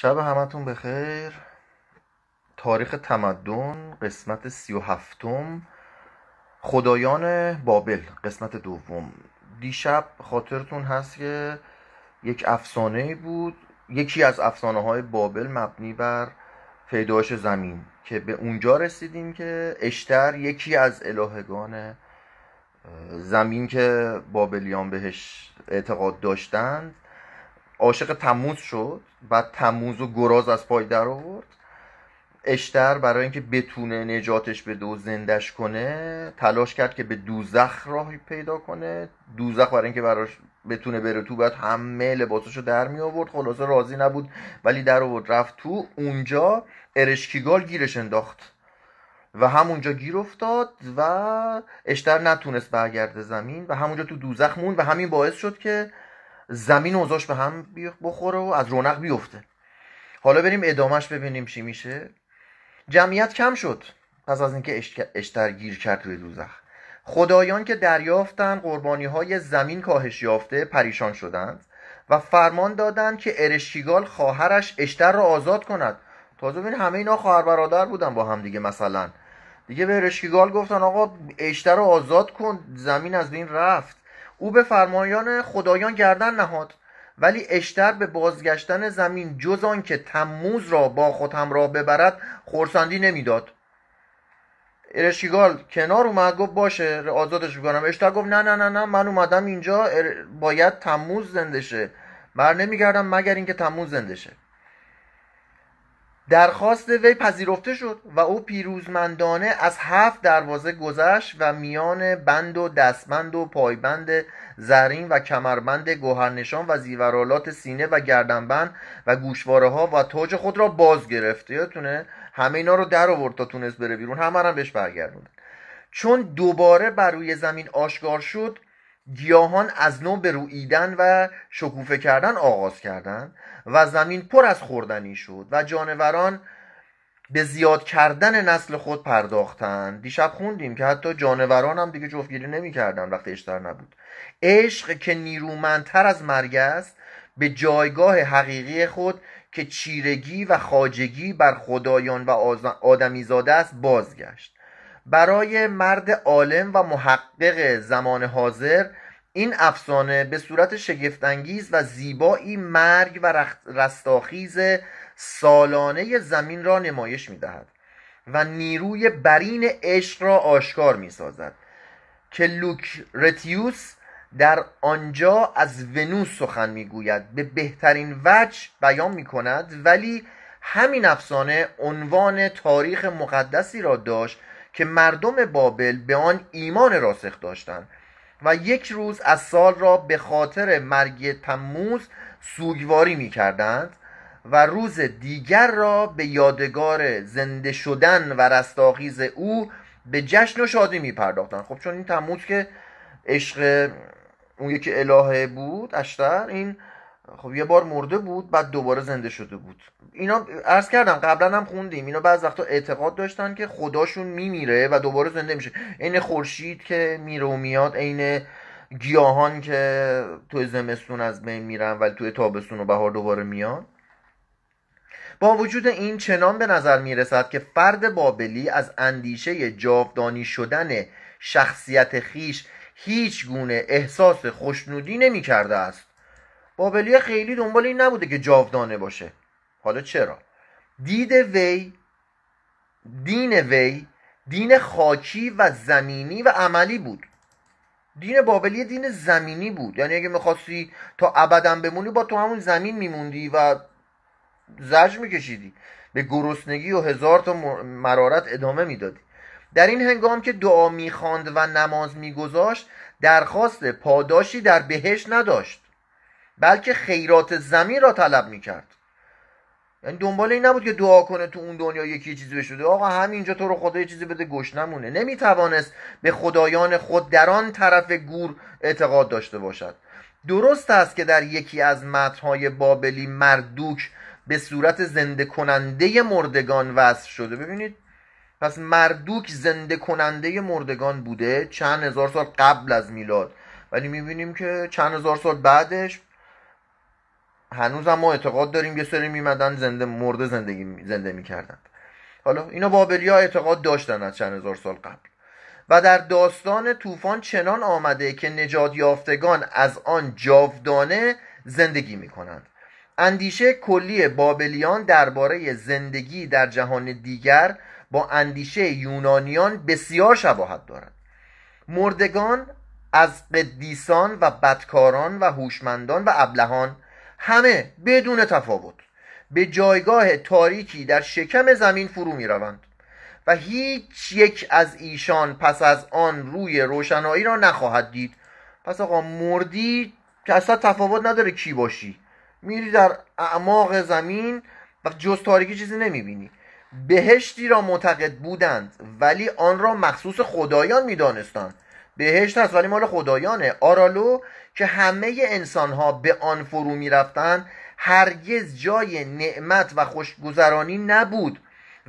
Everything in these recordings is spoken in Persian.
شب همتون بخیر تاریخ تمدن قسمت سی و هفتم خدایان بابل قسمت دوم دیشب خاطرتون هست که یک افسانه بود یکی از افسانه های بابل مبنی بر پیدایش زمین که به اونجا رسیدیم که اشتر یکی از الهگان زمین که بابلیان بهش اعتقاد داشتند عاشق تموز شد و تموز و گراز از پای در آورد اشتر برای اینکه بتونه نجاتش بده و زندش کنه تلاش کرد که به دوزخ راهی پیدا کنه دوزخ برای اینکه براش بتونه بره تو باید همه لباسش رو در می آورد خلاصه راضی نبود ولی در آورد رفت تو اونجا ارشکیگال گیرش انداخت و همونجا گیر افتاد و اشتر نتونست برگرده زمین و همونجا تو دوزخ موند و همین باعث شد که زمین اوزاش به هم بخوره و از رونق بیفته حالا بریم ادامهش ببینیم چی میشه جمعیت کم شد پس از اینکه اشتر گیر کرد توی دوزخ خدایان که دریافتن قربانی های زمین کاهش یافته پریشان شدند و فرمان دادند که ارشکیگال خواهرش اشتر را آزاد کند تازه ببین همه اینا خواهر برادر بودن با هم دیگه مثلا دیگه به ارشکیگال گفتن آقا اشتر رو آزاد کن زمین از بین رفت او به فرمایان خدایان گردن نهاد ولی اشتر به بازگشتن زمین جز آنکه تموز را با خود همراه ببرد خورسندی نمیداد ارشکیگال کنار اومد گفت باشه آزادش میکنم اشتر گفت نه نه نه نه من اومدم اینجا باید تموز زنده شه بر نمیگردم مگر اینکه تموز زنده شه درخواست وی پذیرفته شد و او پیروزمندانه از هفت دروازه گذشت و میان بند و دستبند و پایبند زرین و کمربند گوهرنشان و زیورالات سینه و گردنبند و گوشواره ها و تاج خود را باز گرفت یادتونه همه اینا رو در آورد تا تونست بره بیرون همه هم بهش برگردوند چون دوباره بر روی زمین آشکار شد گیاهان از نو به رویدن و شکوفه کردن آغاز کردند و زمین پر از خوردنی شد و جانوران به زیاد کردن نسل خود پرداختند دیشب خوندیم که حتی جانوران هم دیگه جفتگیری نمیکردن وقتی اشتر نبود عشق که نیرومندتر از مرگ است به جایگاه حقیقی خود که چیرگی و خاجگی بر خدایان و آدمیزاده است بازگشت برای مرد عالم و محقق زمان حاضر این افسانه به صورت شگفتانگیز و زیبایی مرگ و رستاخیز سالانه زمین را نمایش می دهد و نیروی برین عشق را آشکار سازد که لوک رتیوس در آنجا از ونوس سخن گوید به بهترین وجه بیان می کند ولی همین افسانه عنوان تاریخ مقدسی را داشت که مردم بابل به آن ایمان راسخ داشتند و یک روز از سال را به خاطر مرگ تموز سوگواری می کردند و روز دیگر را به یادگار زنده شدن و رستاخیز او به جشن و شادی می پرداختند خب چون این تموز که عشق اون یکی الهه بود اشتر این خب یه بار مرده بود بعد دوباره زنده شده بود اینا عرض کردم قبلا هم خوندیم اینا بعض وقتا اعتقاد داشتن که خداشون میمیره و دوباره زنده میشه عین خورشید که میره و میاد عین گیاهان که توی زمستون از بین میرن ولی توی تابستون و بهار دوباره میان با وجود این چنان به نظر میرسد که فرد بابلی از اندیشه جاودانی شدن شخصیت خیش هیچ گونه احساس خوشنودی نمی کرده است بابلیه خیلی دنبال این نبوده که جاودانه باشه حالا چرا دید وی دین وی دین خاکی و زمینی و عملی بود دین بابلی دین زمینی بود یعنی اگه میخواستی تا ابدم بمونی با تو همون زمین میموندی و زج میکشیدی به گرسنگی و هزار تا مرارت ادامه میدادی در این هنگام که دعا میخواند و نماز میگذاشت درخواست پاداشی در بهش نداشت بلکه خیرات زمین را طلب میکرد یعنی دنبال این نبود که دعا کنه تو اون دنیا یکی چیزی بشه ده. آقا همینجا تو رو خدا یه چیزی بده گوش نمونه توانست به خدایان خود در آن طرف گور اعتقاد داشته باشد درست است که در یکی از متنهای بابلی مردوک به صورت زنده کننده مردگان وصف شده ببینید پس مردوک زنده کننده مردگان بوده چند هزار سال قبل از میلاد ولی میبینیم که چند هزار سال بعدش هنوز هم ما اعتقاد داریم یه سری میمدن زنده مرده زندگی زنده میکردن حالا اینا بابلیا اعتقاد داشتن از چند هزار سال قبل و در داستان طوفان چنان آمده که نجات یافتگان از آن جاودانه زندگی میکنند اندیشه کلی بابلیان درباره زندگی در جهان دیگر با اندیشه یونانیان بسیار شباهت دارد مردگان از قدیسان و بدکاران و هوشمندان و ابلهان همه بدون تفاوت به جایگاه تاریکی در شکم زمین فرو می روند و هیچ یک از ایشان پس از آن روی روشنایی را نخواهد دید پس آقا مردی که اصلا تفاوت نداره کی باشی میری در اعماق زمین و جز تاریکی چیزی نمیبینی بهشتی را معتقد بودند ولی آن را مخصوص خدایان میدانستند بهشت هست ولی مال خدایانه آرالو که همه انسان ها به آن فرو می رفتن هرگز جای نعمت و خوشگذرانی نبود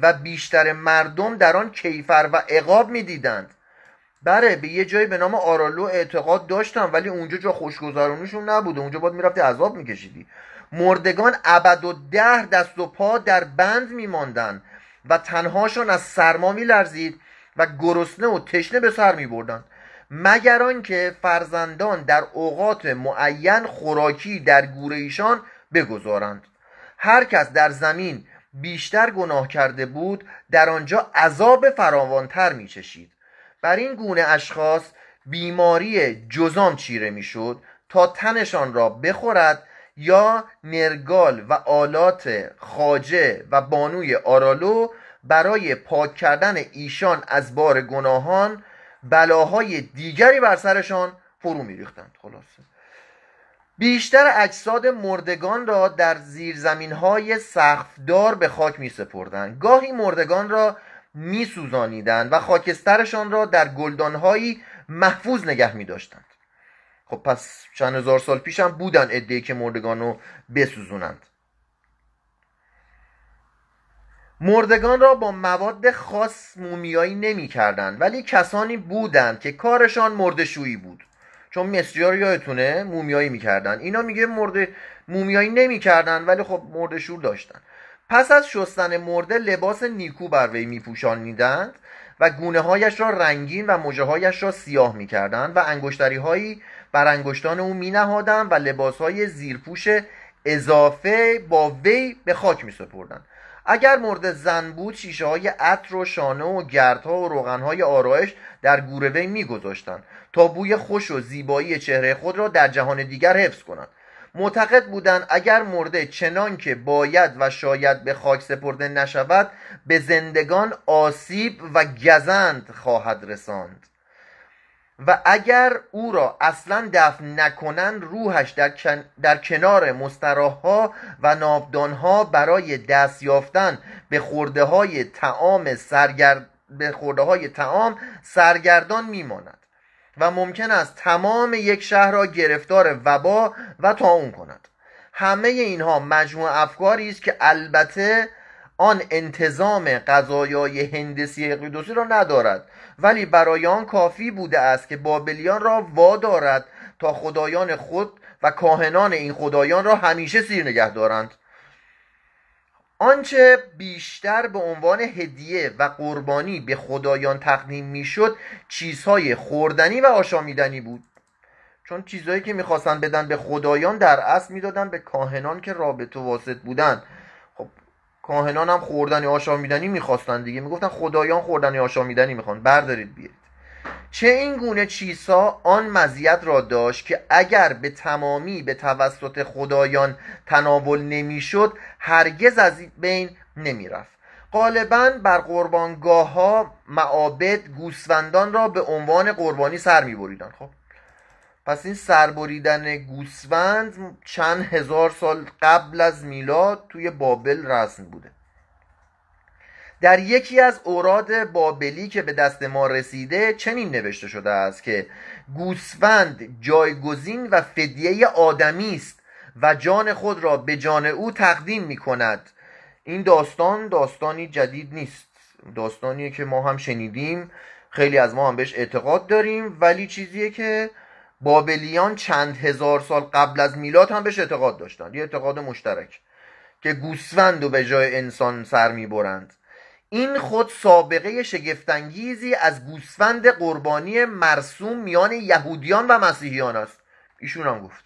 و بیشتر مردم در آن کیفر و عقاب می دیدند بله، به یه جایی به نام آرالو اعتقاد داشتم ولی اونجا جا خوشگذرانیشون نبوده اونجا باید میرفتی عذاب میکشیدی مردگان ابد و ده دست و پا در بند میماندند و تنهاشان از سرما میلرزید و گرسنه و تشنه به سر میبردند مگر آنکه فرزندان در اوقات معین خوراکی در گوره ایشان بگذارند هر کس در زمین بیشتر گناه کرده بود در آنجا عذاب فراوانتر می چشید بر این گونه اشخاص بیماری جزام چیره میشد تا تنشان را بخورد یا نرگال و آلات خاجه و بانوی آرالو برای پاک کردن ایشان از بار گناهان بلاهای دیگری بر سرشان فرو میریختند خلاصه بیشتر اجساد مردگان را در زیرزمین های دار به خاک می سپردن. گاهی مردگان را می و خاکسترشان را در گلدانهایی محفوظ نگه می داشتند خب پس چند هزار سال پیش هم بودن ادهی که مردگان رو بسوزونند مردگان را با مواد خاص مومیایی نمی کردن ولی کسانی بودند که کارشان مردشویی بود چون مصریا یادتونه مومیایی میکردن اینا میگه مرد مومیایی نمیکردن ولی خب مردشوی داشتن پس از شستن مرده لباس نیکو بر وی میپوشانیدند و گونه هایش را رنگین و موجه هایش را سیاه میکردند و انگشتری هایی بر انگشتان او مینهادند و لباس های زیرپوش اضافه با وی به خاک می سپردن. اگر مورد زن بود شیشه های عطر و شانه و گردها و روغن های آرایش در گوره وی میگذاشتند تا بوی خوش و زیبایی چهره خود را در جهان دیگر حفظ کنند معتقد بودند اگر مرده چنان که باید و شاید به خاک سپرده نشود به زندگان آسیب و گزند خواهد رساند و اگر او را اصلا دفن نکنند روحش در, کن... در کنار و و ها برای دست یافتن به خورده های تعام به خورده های تعام سرگردان میماند و ممکن است تمام یک شهر را گرفتار وبا و طاعون کند همه اینها مجموع افکاری است که البته آن انتظام قضایای هندسی اقیدوسی را ندارد ولی برای آن کافی بوده است که بابلیان را وادارد تا خدایان خود و کاهنان این خدایان را همیشه سیر نگه دارند آنچه بیشتر به عنوان هدیه و قربانی به خدایان تقدیم میشد چیزهای خوردنی و آشامیدنی بود چون چیزهایی که میخواستند بدن به خدایان در اصل میدادند به کاهنان که رابطه واسط بودند، کاهنان هم خوردن آشامیدنی میخواستن دیگه میگفتن خدایان خوردن آشامیدنی میخوان بردارید بیارید چه این گونه چیزها آن مزیت را داشت که اگر به تمامی به توسط خدایان تناول نمیشد هرگز از بین نمیرفت غالبا بر قربانگاه ها معابد گوسفندان را به عنوان قربانی سر میبریدند خب پس این سربریدن گوسفند چند هزار سال قبل از میلاد توی بابل رسم بوده در یکی از اوراد بابلی که به دست ما رسیده چنین نوشته شده است که گوسفند جایگزین و فدیه آدمی است و جان خود را به جان او تقدیم می کند این داستان داستانی جدید نیست داستانیه که ما هم شنیدیم خیلی از ما هم بهش اعتقاد داریم ولی چیزیه که بابلیان چند هزار سال قبل از میلاد هم بهش اعتقاد داشتند یه اعتقاد مشترک که گوسفند و به جای انسان سر میبرند این خود سابقه شگفتانگیزی از گوسفند قربانی مرسوم میان یهودیان و مسیحیان است ایشون هم گفت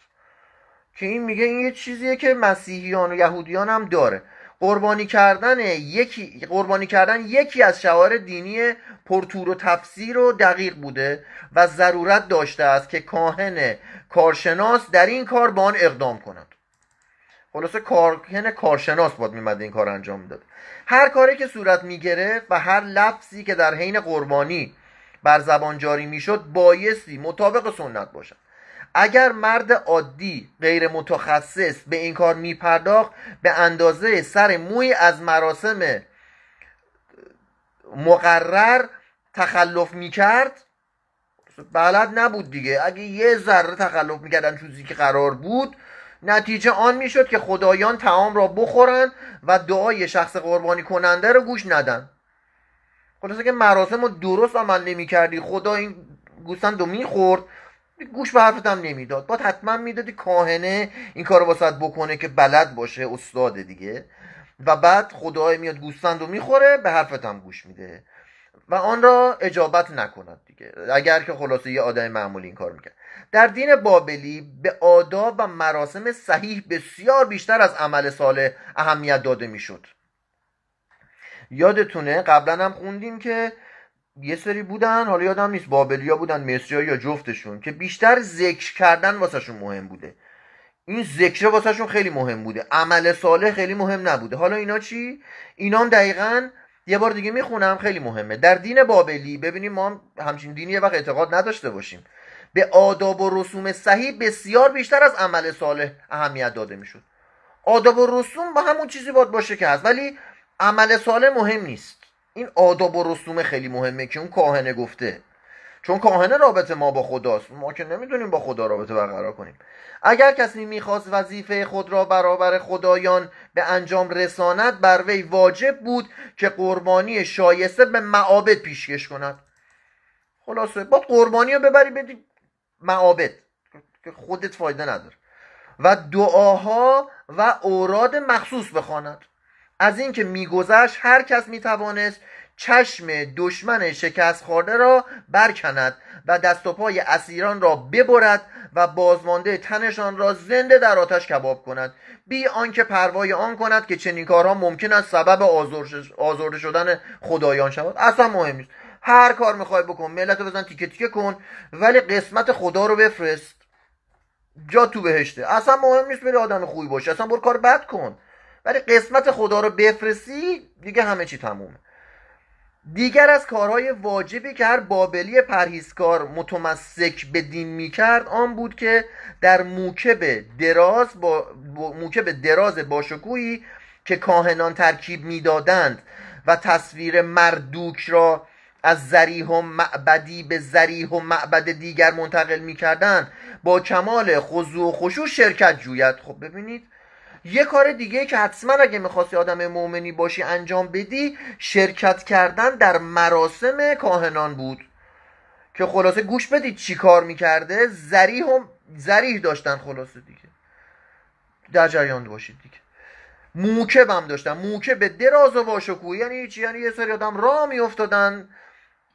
که این میگه این یه چیزیه که مسیحیان و یهودیان هم داره قربانی کردن یکی قربانی کردن یکی از شعار دینی پرتور و تفسیر و دقیق بوده و ضرورت داشته است که کاهن کارشناس در این کار به آن اقدام کند خلاصه کاهن کارشناس باید میمد این کار انجام میداد هر کاری که صورت میگرفت و هر لفظی که در حین قربانی بر زبان جاری میشد بایستی مطابق سنت باشد اگر مرد عادی غیر متخصص به این کار میپرداخت به اندازه سر موی از مراسم مقرر تخلف میکرد بلد نبود دیگه اگه یه ذره تخلف میکردن چیزی که قرار بود نتیجه آن میشد که خدایان تمام را بخورن و دعای شخص قربانی کننده رو گوش ندن خلاصه که مراسم رو درست عمل نمیکردی خدا این گوستند رو میخورد گوش به حرفتم نمیداد باید حتما میدادی کاهنه این کار رو بکنه که بلد باشه استاد دیگه و بعد خدای میاد گوسفند رو میخوره به حرفتم گوش میده و آن را اجابت نکند دیگه اگر که خلاصه یه آدم معمولی این کار میکرد در دین بابلی به آداب و مراسم صحیح بسیار بیشتر از عمل سال اهمیت داده میشد یادتونه قبلا هم خوندیم که یه سری بودن حالا یادم نیست بابلیا بودن مصریا یا جفتشون که بیشتر ذکر کردن واسهشون مهم بوده این ذکر واسهشون خیلی مهم بوده عمل صالح خیلی مهم نبوده حالا اینا چی اینا دقیقا یه بار دیگه میخونم خیلی مهمه در دین بابلی ببینیم ما همچین دینی یه وقت اعتقاد نداشته باشیم به آداب و رسوم صحیح بسیار بیشتر از عمل صالح اهمیت داده میشد آداب و رسوم با همون چیزی باید باشه که هست ولی عمل صالح مهم نیست این آداب و رسوم خیلی مهمه که اون کاهنه گفته چون کاهنه رابطه ما با خداست ما که نمیدونیم با خدا رابطه برقرار کنیم اگر کسی میخواست وظیفه خود را برابر خدایان به انجام رساند بر وی واجب بود که قربانی شایسته به معابد پیشکش کند خلاصه با قربانی رو ببری بدی معابد که خودت فایده نداره و دعاها و اوراد مخصوص بخواند از اینکه میگذشت هر کس میتوانست چشم دشمن شکست خورده را برکند و دست و پای اسیران را ببرد و بازمانده تنشان را زنده در آتش کباب کند بی آنکه پروای آن کند که چنین کارها ممکن است سبب آزرده شدن خدایان شود اصلا مهم نیست هر کار میخوای بکن ملت رو بزن تیکه تیکه کن ولی قسمت خدا رو بفرست جا تو بهشته اصلا مهم نیست بری آدم خوبی باشه اصلا برو کار بد کن ولی قسمت خدا رو بفرسی دیگه همه چی تمومه دیگر از کارهای واجبی که هر بابلی پرهیزکار متمسک به دین میکرد آن بود که در موکب دراز با موکب دراز باشکویی که کاهنان ترکیب میدادند و تصویر مردوک را از زریح و معبدی به زریح و معبد دیگر منتقل میکردند با کمال خضوع و خشوع شرکت جوید خب ببینید یه کار دیگه که حتما اگه میخواستی آدم مؤمنی باشی انجام بدی شرکت کردن در مراسم کاهنان بود که خلاصه گوش بدید چی کار میکرده زریح هم زریح داشتن خلاصه دیگه در جریان باشید دیگه موکب هم داشتن موکب به دراز و باشکوه یعنی چی یعنی یه سری آدم را میافتادن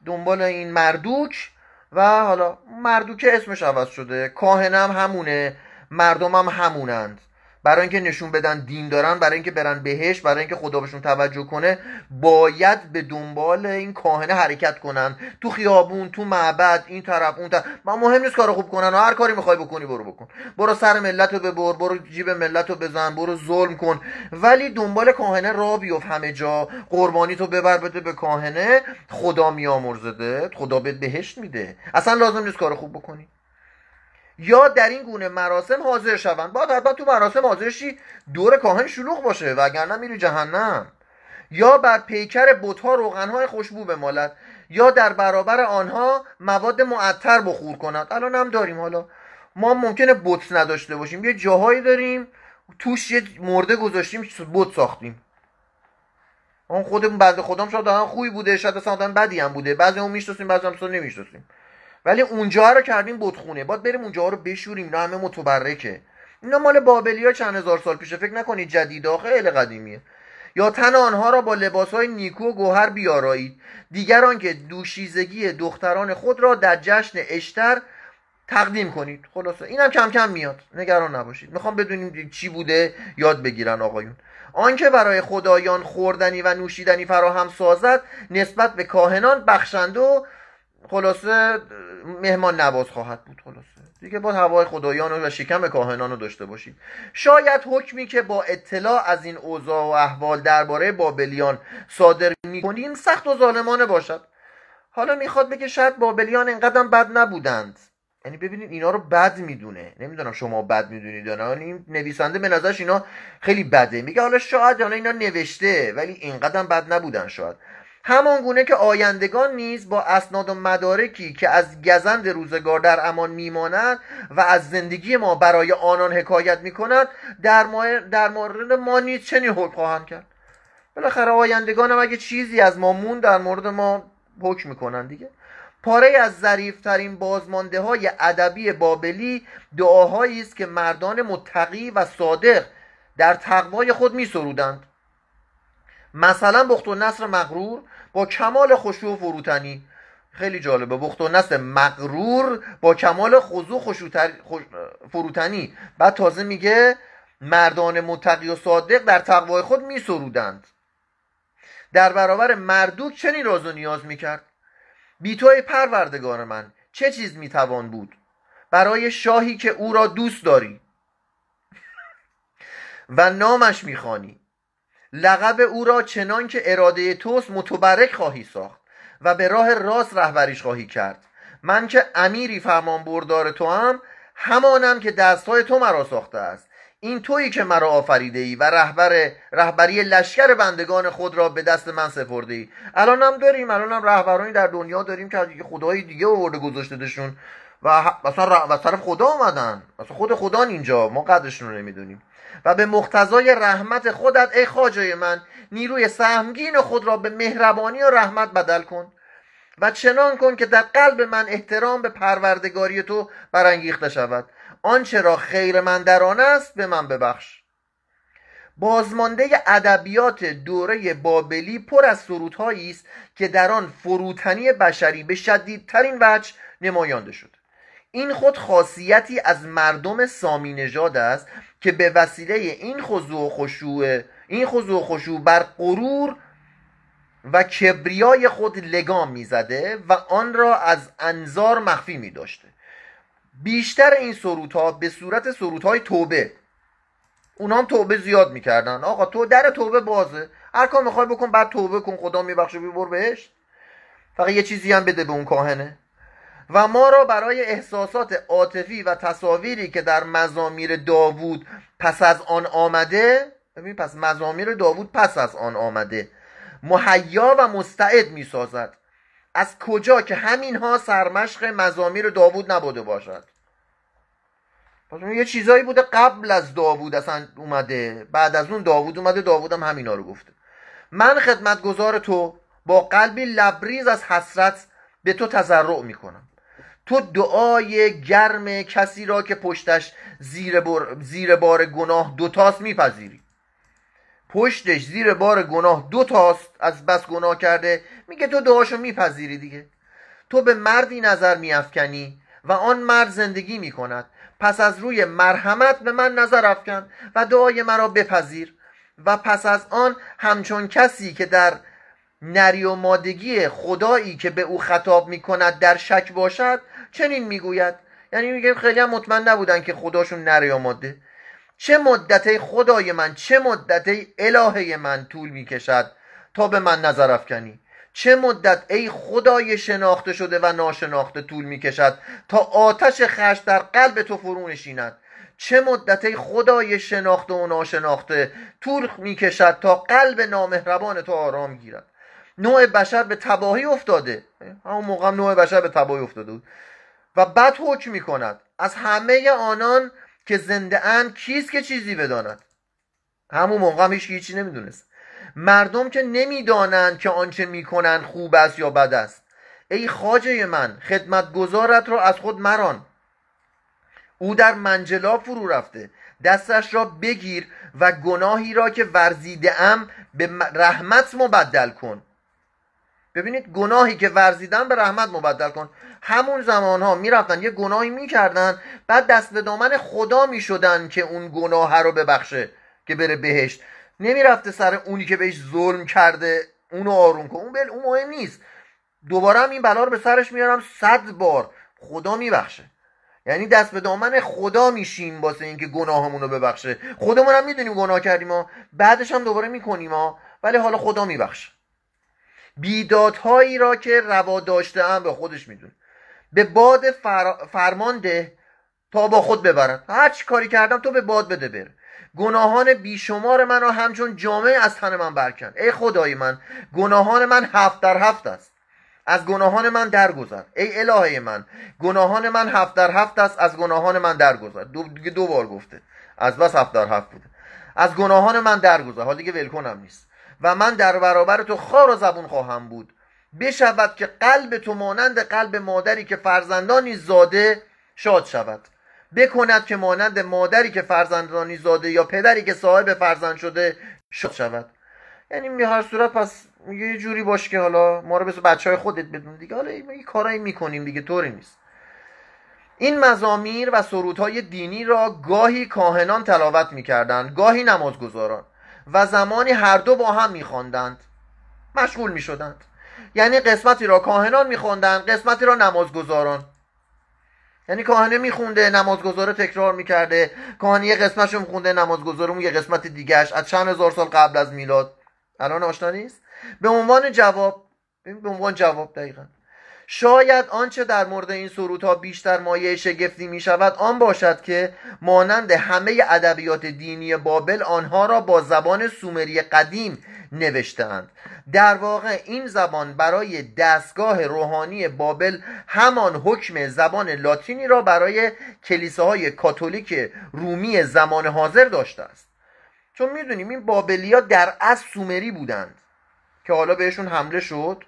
دنبال این مردوک و حالا مردوک اسمش عوض شده کاهنم همونه مردمم هم همونند برای اینکه نشون بدن دین دارن برای اینکه برن بهش برای اینکه خدا بهشون توجه کنه باید به دنبال این کاهنه حرکت کنن تو خیابون تو معبد این طرف اون طرف ما مهم نیست کارو خوب کنن و هر کاری میخوای بکنی برو بکن برو سر ملت رو ببر برو جیب ملت رو بزن برو ظلم کن ولی دنبال کاهنه را بیفت همه جا قربانی تو ببر بده به کاهنه خدا میامرزده خدا به بهشت میده اصلا لازم نیست کار خوب بکنی یا در این گونه مراسم حاضر شوند باید حتما تو مراسم حاضرشی دور کاهن شلوغ باشه وگرنه میری جهنم یا بر پیکر بتها روغنهای خوشبو بمالد یا در برابر آنها مواد معطر بخور کند الان هم داریم حالا ما ممکنه بت نداشته باشیم یه جاهایی داریم توش یه مرده گذاشتیم بت ساختیم اون خودمون بعد خودم شاید خوبی بوده شاید اصلا هم بوده بعضی اون میشتوسیم بعضی هم ولی اونجا رو کردیم بتخونه باید بریم اونجا رو بشوریم اینا همه متبرکه اینا مال بابلیا چند هزار سال پیشه فکر نکنید جدید خیلی قدیمیه یا تن آنها را با های نیکو و گوهر بیارایید دیگران که دوشیزگی دختران خود را در جشن اشتر تقدیم کنید خلاصه اینم کم کم میاد نگران نباشید میخوام بدونیم چی بوده یاد بگیرن آقایون آنکه برای خدایان خوردنی و نوشیدنی فراهم سازد نسبت به کاهنان بخشنده و خلاصه مهمان نواز خواهد بود خلاصه دیگه با هوای خدایان و شکم کاهنان رو داشته باشید شاید حکمی که با اطلاع از این اوضاع و احوال درباره بابلیان صادر میکنیم سخت و ظالمانه باشد حالا میخواد بگه شاید بابلیان اینقدر بد نبودند یعنی ببینید اینا رو بد میدونه نمیدونم شما بد میدونید یا نه این نویسنده به نظرش اینا خیلی بده میگه حالا شاید حالا اینا نوشته ولی اینقدر بد نبودن شاید همان گونه که آیندگان نیز با اسناد و مدارکی که از گزند روزگار در امان میمانند و از زندگی ما برای آنان حکایت میکنند در, در مورد ما نیز چنین حکم خواهند کرد بالاخره آیندگان هم اگه چیزی از ما مون در مورد ما حکم میکنن دیگه پاره از ظریفترین بازمانده های ادبی بابلی دعاهایی است که مردان متقی و صادق در تقوای خود میسرودند مثلا بخت و نصر مغرور با کمال خشوع و فروتنی خیلی جالبه بخت و نصر مغرور با کمال خضوع و فروتنی بعد تازه میگه مردان متقی و صادق در تقوای خود میسرودند در برابر مردوک چنین راز و نیاز میکرد بی توی پروردگار من چه چیز میتوان بود برای شاهی که او را دوست داری و نامش میخوانی لقب او را چنان که اراده توست متبرک خواهی ساخت و به راه راست رهبریش خواهی کرد من که امیری فرمان بردار تو هم همانم که دستهای تو مرا ساخته است این تویی که مرا آفریده ای و رهبر رهبری لشکر بندگان خود را به دست من سپرده ای الان هم داریم الان هم رهبرانی در دنیا داریم که خدای دیگه گذاشته دشون و مثلا و طرف خدا آمدن مثلا خود خدا اینجا ما قدرشون رو نمیدونیم و به مقتضای رحمت خودت ای خاجای من نیروی سهمگین خود را به مهربانی و رحمت بدل کن و چنان کن که در قلب من احترام به پروردگاری تو برانگیخته شود آنچه را خیر من در آن است به من ببخش بازمانده ادبیات دوره بابلی پر از سرودهایی است که در آن فروتنی بشری به شدیدترین وجه نمایانده شده این خود خاصیتی از مردم سامی نژاد است که به وسیله این خضوع و خشوع این خضوع و خشوع بر غرور و کبریای خود لگام میزده و آن را از انظار مخفی می داشته بیشتر این سرودها به صورت سرودهای توبه اونا هم توبه زیاد میکردن آقا تو در توبه بازه هر کار میخوای بکن بعد توبه کن خدا میبخشه بیبر بهش فقط یه چیزی هم بده به اون کاهنه و ما را برای احساسات عاطفی و تصاویری که در مزامیر داوود پس از آن آمده ببین پس مزامیر داوود پس از آن آمده مهیا و مستعد می سازد از کجا که همینها سرمشق مزامیر داوود نبوده باشد پس یه چیزایی بوده قبل از داوود اصلا اومده بعد از اون داوود اومده داوود هم همینا رو گفته من خدمتگزار تو با قلبی لبریز از حسرت به تو تضرع میکنم تو دعای گرم کسی را که پشتش زیر, بار, زیر بار گناه دوتاست میپذیری پشتش زیر بار گناه دوتاست از بس گناه کرده میگه تو دعاشو میپذیری دیگه تو به مردی نظر میافکنی و آن مرد زندگی میکند پس از روی مرحمت به من نظر افکن و دعای مرا بپذیر و پس از آن همچون کسی که در نری و مادگی خدایی که به او خطاب میکند در شک باشد چنین میگوید یعنی میگه خیلی هم مطمئن نبودن که خداشون نری و ماده چه مدت خدای من چه ای الهه من طول کشد تا به من نظر افکنی چه مدت ای خدای شناخته شده و ناشناخته طول کشد تا آتش خشم در قلب تو فرو نشیند چه مدت ای خدای شناخته و ناشناخته طول کشد تا قلب نامهربان تو آرام گیرد نوع بشر به تباهی افتاده همون موقع نوع بشر به تباهی افتاده بود و بد حکم میکند از همه آنان که زنده اند کیست که چیزی بداند همون موقع هم هیچ هیچی نمیدونست مردم که نمیدانند که آنچه میکنند خوب است یا بد است ای خاجه من خدمت گذارت را از خود مران او در منجلا فرو رفته دستش را بگیر و گناهی را که ورزیده ام به رحمت مبدل کن ببینید گناهی که ورزیدن به رحمت مبدل کن همون زمان ها میرفتن یه گناهی میکردن بعد دست به دامن خدا میشدن که اون گناه رو ببخشه که بره بهشت نمیرفته سر اونی که بهش ظلم کرده اونو آروم کن اون اون مهم نیست دوباره هم این بلا رو به سرش میارم صد بار خدا میبخشه یعنی دست به دامن خدا میشیم واسه اینکه گناهمون رو ببخشه خودمون هم میدونیم گناه کردیم ها بعدش هم دوباره میکنیم ها ولی حالا خدا میبخشه بیدادهایی را که روا داشته هم به خودش میدونه به باد فرمانده فرمان ده تا با خود ببرد هر کاری کردم تو به باد بده بره گناهان بیشمار من را همچون جامعه از تن من برکن ای خدای من گناهان من هفت در هفت است از گناهان من درگذر ای الهه من گناهان من هفت در هفت است از گناهان من درگذر دو, دو بار گفته از بس هفت در هفت بوده از گناهان من درگذر حالا دیگه ولکنم نیست و من در برابر تو خار و زبون خواهم بود بشود که قلب تو مانند قلب مادری که فرزندانی زاده شاد شود بکند که مانند مادری که فرزندانی زاده یا پدری که صاحب فرزند شده شاد شود یعنی به هر صورت پس یه جوری باش که حالا ما رو بس بچه های خودت بدون دیگه حالا این کارایی میکنیم دیگه طوری نیست این مزامیر و سرودهای دینی را گاهی کاهنان تلاوت میکردند گاهی نمازگزاران و زمانی هر دو با هم میخواندند مشغول میشدند یعنی قسمتی را کاهنان میخواندند قسمتی را نمازگذاران یعنی کاهنه میخونده نمازگذاره تکرار میکرده کاهنه یه قسمتشو میخونده نمازگزاره یه قسمت دیگهش از چند هزار سال قبل از میلاد الان آشنا نیست به عنوان جواب به عنوان جواب دقیقا شاید آنچه در مورد این سرودها بیشتر مایه شگفتی می شود آن باشد که مانند همه ادبیات دینی بابل آنها را با زبان سومری قدیم نوشتند در واقع این زبان برای دستگاه روحانی بابل همان حکم زبان لاتینی را برای کلیساهای کاتولیک رومی زمان حاضر داشته است چون میدونیم این بابلیا در اصل سومری بودند که حالا بهشون حمله شد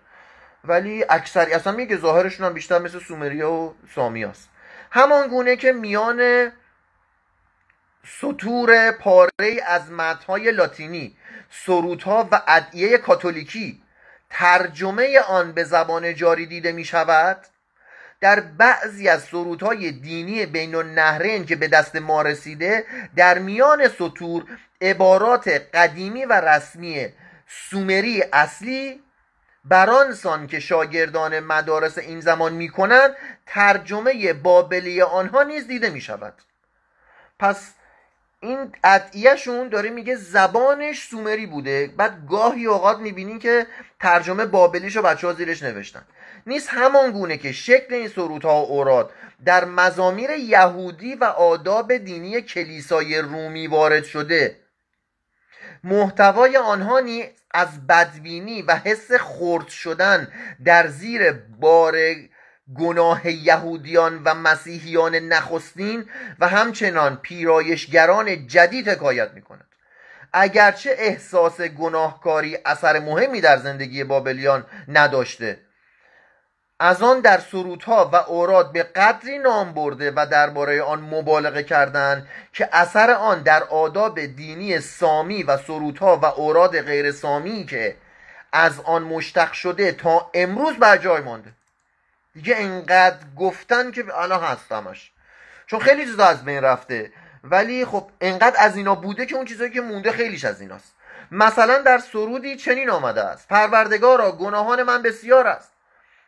ولی اکثر اصلا میگه ظاهرشون هم بیشتر مثل سومریا و سامیاست همان گونه که میان سطور پاره از متنهای لاتینی سرودها و ادعیه کاتولیکی ترجمه آن به زبان جاری دیده می شود در بعضی از سرودهای دینی بین النهرین که به دست ما رسیده در میان سطور عبارات قدیمی و رسمی سومری اصلی برانسان که شاگردان مدارس این زمان کنند ترجمه بابلی آنها نیز دیده شود. پس این ادعیهشون داره میگه زبانش سومری بوده بعد گاهی اوقات میبینین که ترجمه بابلیش رو بچه ها زیرش نوشتن نیست همان گونه که شکل این سرودها و اوراد در مزامیر یهودی و آداب دینی کلیسای رومی وارد شده محتوای آنها نیز از بدبینی و حس خرد شدن در زیر بار گناه یهودیان و مسیحیان نخستین و همچنان پیرایشگران جدید حکایت می کند اگرچه احساس گناهکاری اثر مهمی در زندگی بابلیان نداشته از آن در سرودها و اوراد به قدری نام برده و درباره آن مبالغه کردند که اثر آن در آداب دینی سامی و سرودها و اوراد غیر سامی که از آن مشتق شده تا امروز بر جای مانده دیگه انقدر گفتن که الان هستمش چون خیلی چیزا از بین رفته ولی خب انقدر از اینا بوده که اون چیزایی که مونده خیلیش از ایناست مثلا در سرودی چنین آمده است پروردگارا گناهان من بسیار است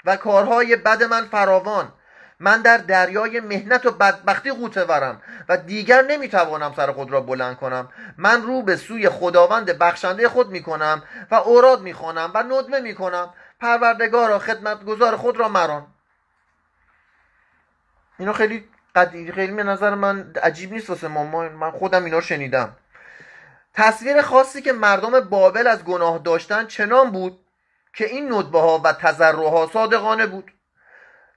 و کارهای بد من فراوان من در دریای مهنت و بدبختی قوطه ورم و دیگر نمیتوانم سر خود را بلند کنم من رو به سوی خداوند بخشنده خود میکنم و اوراد میخوانم و ندمه میکنم و خدمتگزار خود را مران اینا خیلی قدیمی خیلی نظر من عجیب نیست واسه ما من خودم اینا شنیدم تصویر خاصی که مردم بابل از گناه داشتن چنان بود که این ندبه ها و تذرع ها صادقانه بود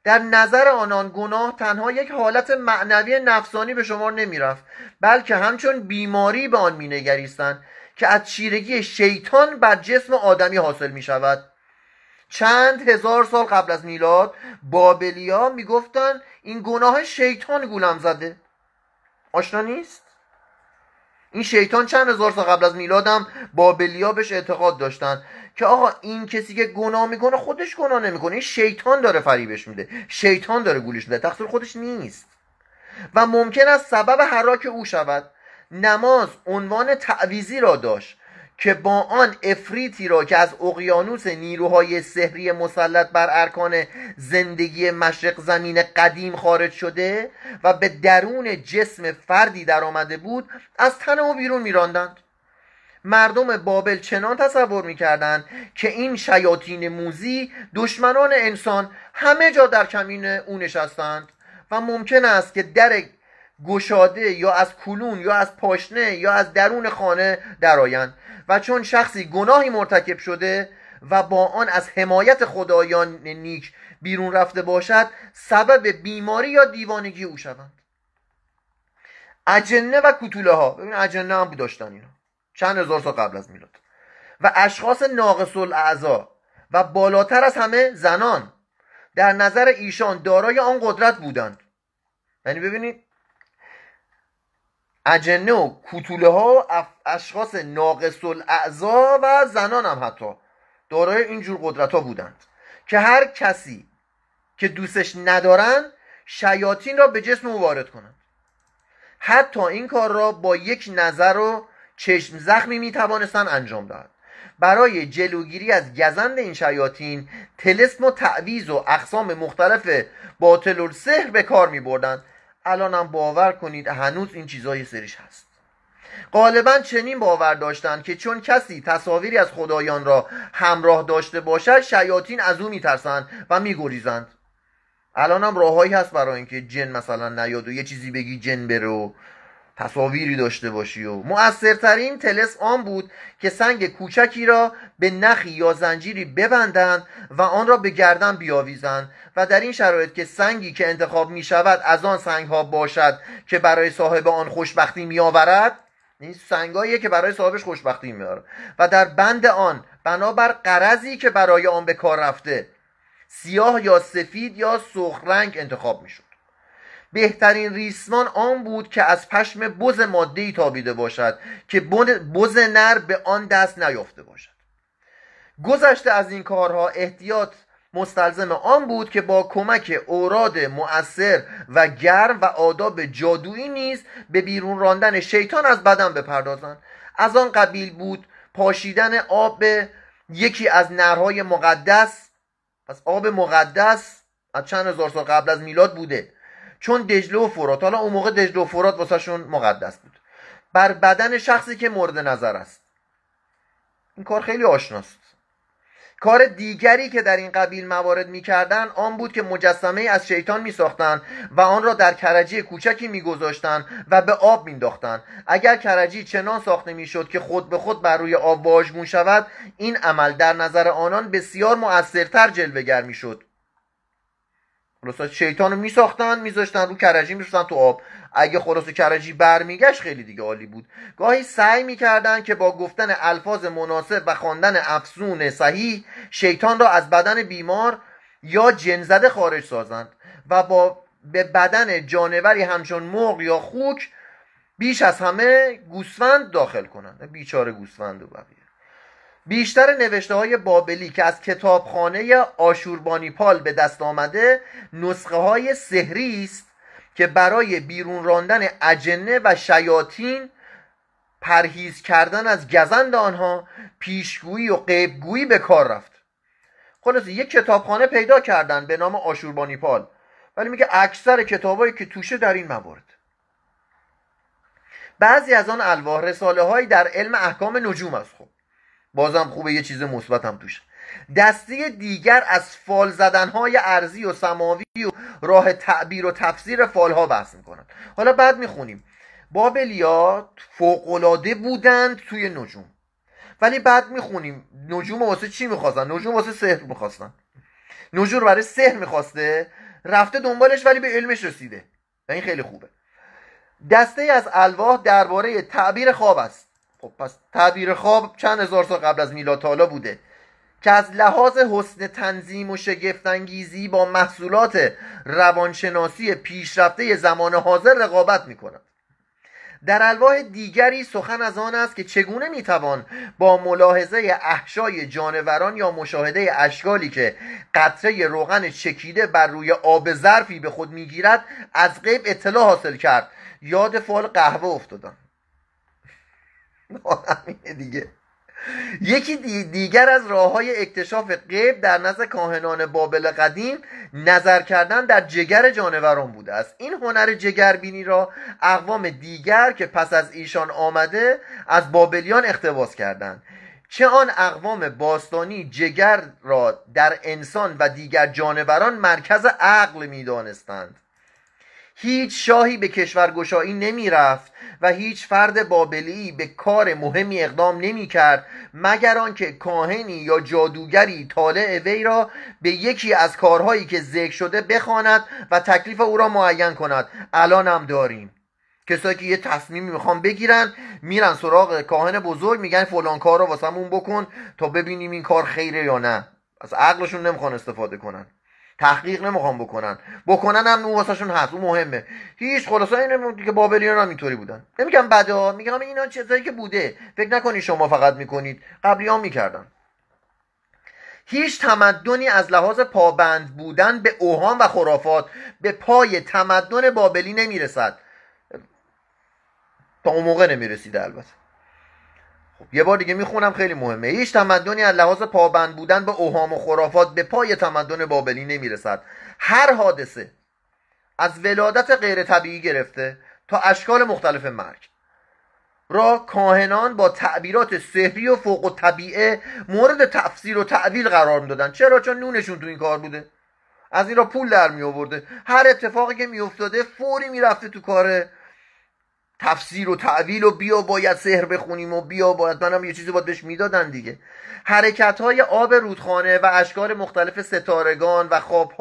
در نظر آنان گناه تنها یک حالت معنوی نفسانی به شمار نمیرفت بلکه همچون بیماری به آن مینگریستند که از چیرگی شیطان بر جسم آدمی حاصل می شود چند هزار سال قبل از میلاد بابلیا میگفتند این گناه شیطان گولم زده آشنا نیست این شیطان چند هزار سال قبل از میلادم بابلیا بهش اعتقاد داشتن که آقا این کسی که گناه میکنه خودش گناه نمیکنه این شیطان داره فریبش میده شیطان داره گولش میده تقصیر خودش نیست و ممکن است سبب حراک او شود نماز عنوان تعویزی را داشت که با آن افریتی را که از اقیانوس نیروهای سحری مسلط بر ارکان زندگی مشرق زمین قدیم خارج شده و به درون جسم فردی درآمده بود از تن او بیرون میراندند مردم بابل چنان تصور میکردند که این شیاطین موزی دشمنان انسان همه جا در کمین او نشستند و ممکن است که در گشاده یا از کلون یا از پاشنه یا از درون خانه درآیند و چون شخصی گناهی مرتکب شده و با آن از حمایت خدایان نیک بیرون رفته باشد سبب بیماری یا دیوانگی او شوند اجنه و کتوله ها ببین اجنه هم داشتن اینا چند هزار سال قبل از میلاد و اشخاص ناقص الاعضا و بالاتر از همه زنان در نظر ایشان دارای آن قدرت بودند یعنی ببینید اجنه و کتوله ها و اشخاص ناقص الاعضا و زنان هم حتی دارای اینجور قدرت ها بودند که هر کسی که دوستش ندارن شیاطین را به جسم او وارد کنند حتی این کار را با یک نظر و چشم زخمی می توانستند انجام دهند برای جلوگیری از گزند این شیاطین تلسم و تعویز و اقسام مختلف باطل السحر به کار می بردند الانم باور کنید هنوز این چیزای سریش هست غالبا چنین باور داشتند که چون کسی تصاویری از خدایان را همراه داشته باشد شیاطین از او میترسند و میگریزند الانم راههایی هست برای اینکه جن مثلا نیاد و یه چیزی بگی جن بره و تصاویری داشته باشی و مؤثرترین تلس آن بود که سنگ کوچکی را به نخی یا زنجیری ببندند و آن را به گردن بیاویزند و در این شرایط که سنگی که انتخاب می شود از آن سنگ ها باشد که برای صاحب آن خوشبختی می آورد یعنی این که برای صاحبش خوشبختی آورد و در بند آن بنابر قرضی که برای آن به کار رفته سیاه یا سفید یا سرخ رنگ انتخاب می شود بهترین ریسمان آن بود که از پشم بز ماده ای تابیده باشد که بز نر به آن دست نیافته باشد گذشته از این کارها احتیاط مستلزم آن بود که با کمک اوراد مؤثر و گرم و آداب جادویی نیز به بیرون راندن شیطان از بدن بپردازند از آن قبیل بود پاشیدن آب یکی از نرهای مقدس پس آب مقدس از چند هزار سال قبل از میلاد بوده چون دجله و فرات حالا اون موقع دجله و فرات واسهشون مقدس بود بر بدن شخصی که مورد نظر است این کار خیلی آشناست کار دیگری که در این قبیل موارد میکردند آن بود که مجسمه از شیطان میساختند و آن را در کرجی کوچکی میگذاشتند و به آب مینداختند اگر کرجی چنان ساخته میشد که خود به خود بر روی آب واژگون شود این عمل در نظر آنان بسیار مؤثرتر جلوهگر میشد شیطان رو میساختن میذاشتن رو کرجی میرسن تو آب اگه خلاصه کرجی برمیگشت خیلی دیگه عالی بود گاهی سعی میکردن که با گفتن الفاظ مناسب و خواندن افسون صحیح شیطان را از بدن بیمار یا جنزده خارج سازند و با به بدن جانوری همچون مرغ یا خوک بیش از همه گوسفند داخل کنند بیچاره گوسفند و بقیه بیشتر نوشته های بابلی که از کتابخانه پال به دست آمده نسخه های سحری است که برای بیرون راندن اجنه و شیاطین پرهیز کردن از گزند آنها پیشگویی و قیبگویی به کار رفت خلاصه یک کتابخانه پیدا کردن به نام پال ولی میگه اکثر کتابایی که توشه در این موارد بعضی از آن الواح رساله هایی در علم احکام نجوم است خب بازم خوبه یه چیز مثبت هم توش دسته دیگر از فال زدنهای ارزی و سماوی و راه تعبیر و تفسیر فالها بحث میکنن حالا بعد میخونیم بابلیات فوقالعاده بودند توی نجوم ولی بعد میخونیم نجوم واسه چی میخواستن نجوم واسه سحر میخواستن نجور برای سحر میخواسته رفته دنبالش ولی به علمش رسیده و این خیلی خوبه دسته از الواح درباره تعبیر خواب است خب پس تعبیر خواب چند هزار سال قبل از میلاد تالا بوده که از لحاظ حسن تنظیم و شگفتانگیزی با محصولات روانشناسی پیشرفته زمان حاضر رقابت میکنند در الواح دیگری سخن از آن است که چگونه میتوان با ملاحظه احشای جانوران یا مشاهده اشکالی که قطره روغن چکیده بر روی آب ظرفی به خود میگیرد از غیب اطلاع حاصل کرد یاد فال قهوه افتادن همینه دیگه یکی دیگر از راه های اکتشاف غیب در نزد کاهنان بابل قدیم نظر کردن در جگر جانوران بوده است این هنر جگربینی را اقوام دیگر که پس از ایشان آمده از بابلیان اختباس کردند چه آن اقوام باستانی جگر را در انسان و دیگر جانوران مرکز عقل دانستند هیچ شاهی به کشورگشایی نمی رفت و هیچ فرد بابلی به کار مهمی اقدام نمی کرد مگر آنکه کاهنی یا جادوگری طالع وی را به یکی از کارهایی که ذکر شده بخواند و تکلیف او را معین کند الان هم داریم کسایی که یه تصمیمی میخوان بگیرن میرن سراغ کاهن بزرگ میگن فلان کار رو واسمون بکن تا ببینیم این کار خیره یا نه از عقلشون نمیخوان استفاده کنن تحقیق نمیخوام بکنن بکنن هم واسهشون هست اون مهمه هیچ خلاصا این که بابلیان هم اینطوری بودن نمیگم بدا میگم اینا چیزهایی که بوده فکر نکنید شما فقط میکنید قبلی ها میکردن هیچ تمدنی از لحاظ پابند بودن به اوهان و خرافات به پای تمدن بابلی نمیرسد تا اون موقع نمیرسید البته خب، یه بار دیگه میخونم خیلی مهمه هیچ تمدنی از لحاظ پابند بودن به اوهام و خرافات به پای تمدن بابلی نمیرسد هر حادثه از ولادت غیر طبیعی گرفته تا اشکال مختلف مرگ را کاهنان با تعبیرات سحری و فوق و طبیعه مورد تفسیر و تعویل قرار میدادن چرا چون نونشون تو این کار بوده از این را پول در می آورده هر اتفاقی که می فوری میرفته تو کار تفسیر و تعویل و بیا باید سهر بخونیم و بیا باید منم یه چیزی باید بهش میدادن دیگه حرکت های آب رودخانه و اشکار مختلف ستارگان و خواب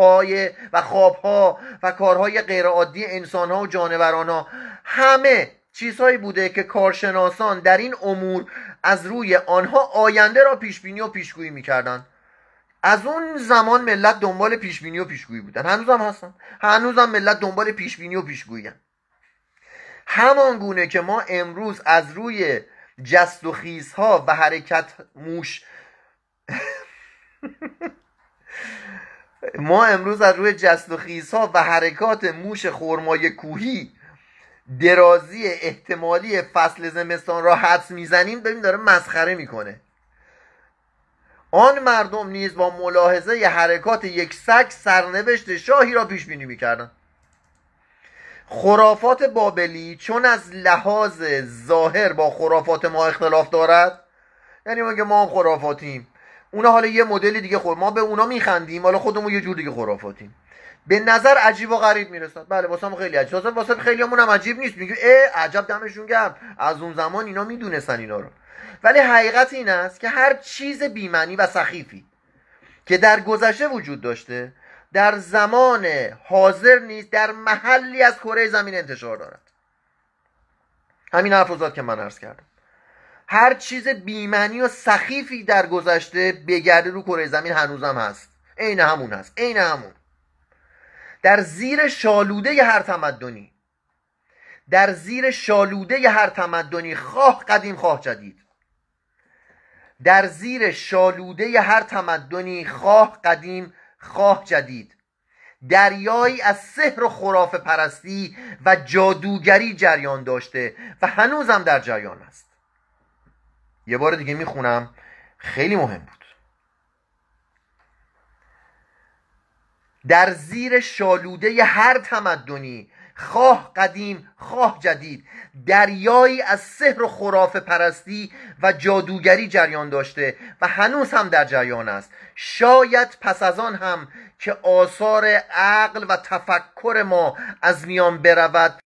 و خوابها و کارهای غیرعادی انسان ها و جانوران ها همه چیزهایی بوده که کارشناسان در این امور از روی آنها آینده را پیش بینی و پیشگویی میکردن از اون زمان ملت دنبال پیش بینی و پیشگویی بودن هنوزم هستن هنوزم ملت دنبال پیش بینی و پیشگویین همان گونه که ما امروز از روی جست و ها و حرکت موش ما امروز از روی جست و خیزها و حرکات موش خرمای کوهی درازی احتمالی فصل زمستان را حدس میزنیم ببین داره مسخره میکنه آن مردم نیز با ملاحظه ی حرکات یک سگ سرنوشت شاهی را پیش بینی میکردن خرافات بابلی چون از لحاظ ظاهر با خرافات ما اختلاف دارد یعنی ما که ما هم خرافاتیم اونا حالا یه مدلی دیگه خور ما به اونا میخندیم حالا خودمون یه جور دیگه خرافاتیم به نظر عجیب و غریب میرسد بله واسه خیلی عجیب واسه واسه خیلی همون هم عجیب نیست میگه اه عجب دمشون گرم از اون زمان اینا میدونستن اینا رو ولی حقیقت این است که هر چیز بیمنی و سخیفی که در گذشته وجود داشته در زمان حاضر نیست در محلی از کره زمین انتشار دارد همین حرف که من عرض کردم هر چیز بیمنی و سخیفی در گذشته بگرده رو کره زمین هنوزم هست عین همون هست عین همون در زیر شالوده ی هر تمدنی در زیر شالوده ی هر تمدنی خواه قدیم خواه جدید در زیر شالوده ی هر تمدنی خواه قدیم خواه جدید دریایی از سحر و خراف پرستی و جادوگری جریان داشته و هنوزم در جریان است یه بار دیگه میخونم خیلی مهم بود در زیر شالوده ی هر تمدنی خواه قدیم خواه جدید دریایی از سحر و خراف پرستی و جادوگری جریان داشته و هنوز هم در جریان است شاید پس از آن هم که آثار عقل و تفکر ما از میان برود